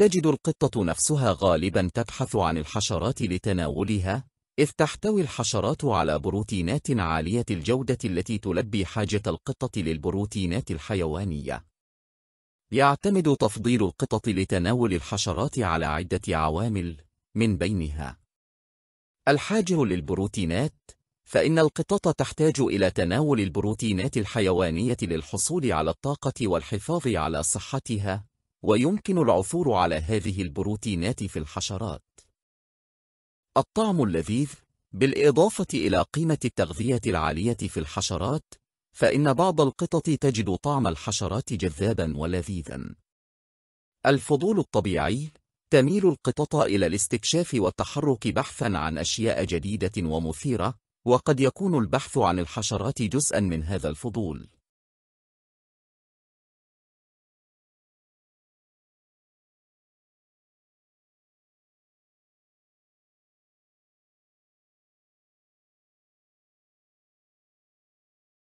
تجد القطة نفسها غالبا تبحث عن الحشرات لتناولها إذ تحتوي الحشرات على بروتينات عالية الجودة التي تلبي حاجة القطة للبروتينات الحيوانية يعتمد تفضيل القطط لتناول الحشرات على عدة عوامل من بينها الحاجة للبروتينات فإن القطط تحتاج إلى تناول البروتينات الحيوانية للحصول على الطاقة والحفاظ على صحتها ويمكن العثور على هذه البروتينات في الحشرات. الطعم اللذيذ بالإضافة إلى قيمة التغذية العالية في الحشرات فإن بعض القطط تجد طعم الحشرات جذابا ولذيذا. الفضول الطبيعي تميل القطط إلى الاستكشاف والتحرك بحثا عن أشياء جديدة ومثيرة وقد يكون البحث عن الحشرات جزءا من هذا الفضول